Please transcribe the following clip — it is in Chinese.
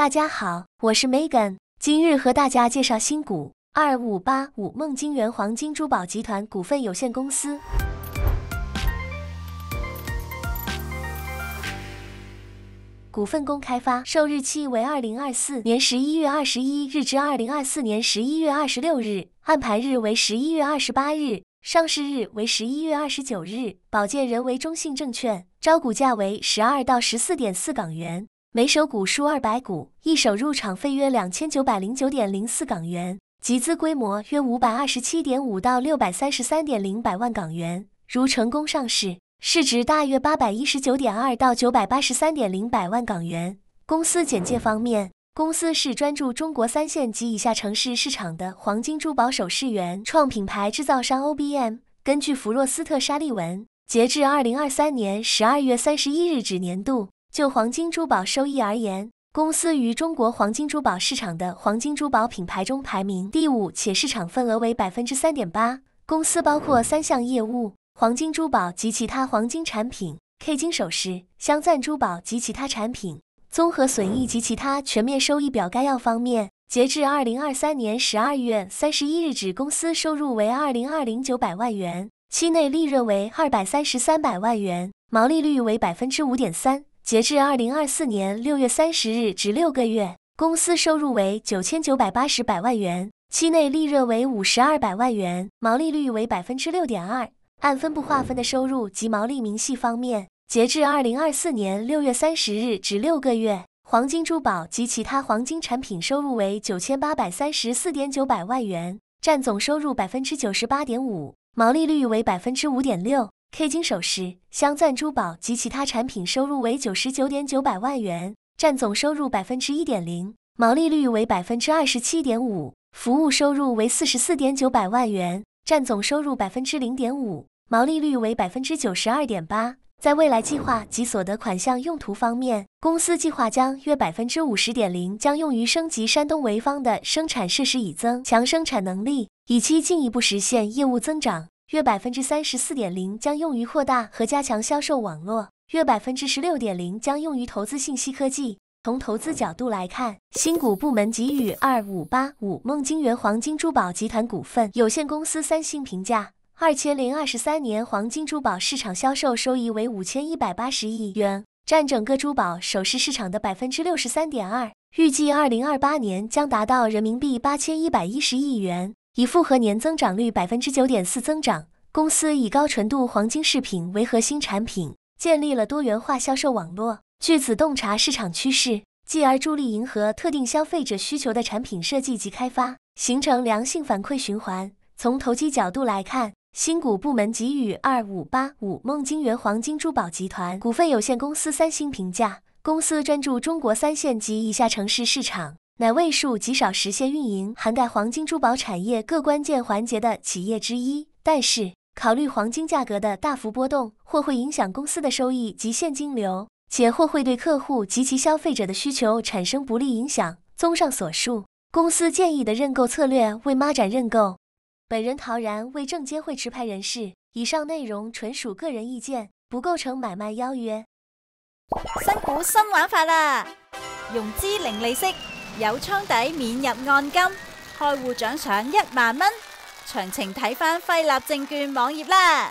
大家好，我是 Megan，今日和大家介绍新股二五八五梦金园黄金珠宝集团股份有限公司。股份公开发售日期为二零二四年十一月二十一日至二零二四年十一月二十六日，安排日为十一月二十八日，上市日为十一月二十九日，保荐人为中信证券，招股价为十二到十四点四港元。每手股数二百股，一手入场费约两千九百零九点零四港元，集资规模约五百二十七点五到六百三十三点零百万港元。如成功上市，市值大约八百一十九点二到九百八十三点零百万港元。公司简介方面，公司是专注中国三线及以下城市市场的黄金珠宝首饰原创品牌制造商 O B M。根据弗洛斯特沙利文，截至二零二三年十二月三十一日止年度。就黄金珠宝收益而言，公司于中国黄金珠宝市场的黄金珠宝品牌中排名第五，且市场份额为百分之三点八。公司包括三项业务：黄金珠宝及其他黄金产品、K 金首饰、镶钻珠宝及其他产品。综合损益及其他全面收益表概要方面，截至二零二三年十二月三十一日止，公司收入为二零二零九百万元，期内利润为二百三十三百万元，毛利率为百分之五点三。截至二零二四年六月三十日止六个月，公司收入为九千九百八十百万元，期内利润为五十二百万元，毛利率为百分之六点二。按分布划分的收入及毛利明细方面，截至二零二四年六月三十日止六个月，黄金珠宝及其他黄金产品收入为九千八百三十四点九百万元，占总收入百分之九十八点五，毛利率为百分之五点六。K 金首饰、镶钻珠宝及其他产品收入为九十九点九百万元，占总收入百分之一点零，毛利率为百分之二十七点五；服务收入为四十四点九百万元，占总收入百分之零点五，毛利率为百分之九十二点八。在未来计划及所得款项用途方面，公司计划将约百分之五十点零将用于升级山东潍坊的生产设施，以增强生产能力，以期进一步实现业务增长。约百分之三十四点零将用于扩大和加强销售网络，约百分之十六点零将用于投资信息科技。从投资角度来看，新股部门给予二五八五梦金园黄金珠宝集团股份有限公司三星评价。二千零二十三年黄金珠宝市场销售收入为五千一百八十亿元，占整个珠宝首饰市场的百分之六十三点二，预计二零二八年将达到人民币八千一百一十亿元。以复合年增长率百分之九点四增长。公司以高纯度黄金饰品为核心产品，建立了多元化销售网络。据此洞察市场趋势，继而助力迎合特定消费者需求的产品设计及开发，形成良性反馈循环。从投机角度来看，新股部门给予二五八五梦金园黄金珠宝集团股份有限公司三星评价。公司专注中国三线及以下城市市场。乃位数极少实现运营，涵盖黄金珠宝产业各关键环节的企业之一。但是，考虑黄金价格的大幅波动，或会影响公司的收益及现金流，且或会对客户及其消费者的需求产生不利影响。综上所述，公司建议的认购策略为孖展认购。本人陶然为证监会持牌人士，以上内容纯属个人意见，不构成买卖邀约。新股新玩法啦，融资零利息。有仓底免入按金，开户奖赏一万蚊，详情睇返辉立证券网页啦。